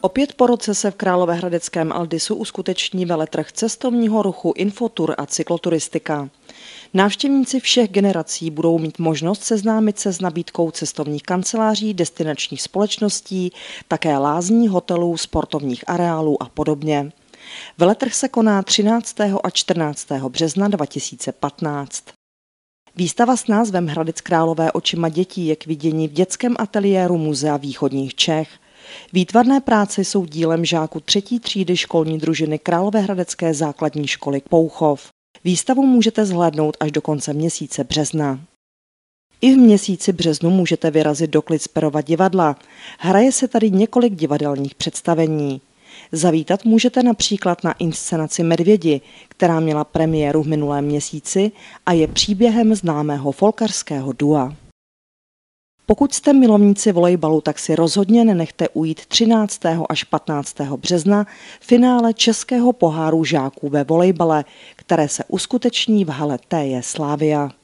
Opět po roce se v Královéhradeckém Aldisu uskuteční veletrh cestovního ruchu, infotur a cykloturistika. Návštěvníci všech generací budou mít možnost seznámit se s nabídkou cestovních kanceláří, destinačních společností, také lázní, hotelů, sportovních areálů a podobně. Veletrh se koná 13. a 14. března 2015. Výstava s názvem Hradec Králové očima dětí je k vidění v dětském ateliéru Muzea východních Čech – Výtvarné práce jsou dílem žáku třetí třídy školní družiny Královéhradecké základní školy Pouchov. Výstavu můžete zhlédnout až do konce měsíce března. I v měsíci březnu můžete vyrazit do Klicperova divadla. Hraje se tady několik divadelních představení. Zavítat můžete například na inscenaci Medvědi, která měla premiéru v minulém měsíci a je příběhem známého folkarského dua. Pokud jste milovníci volejbalu, tak si rozhodně nenechte ujít 13. až 15. března finále Českého poháru žáků ve volejbale, které se uskuteční v hale TJ Slávia.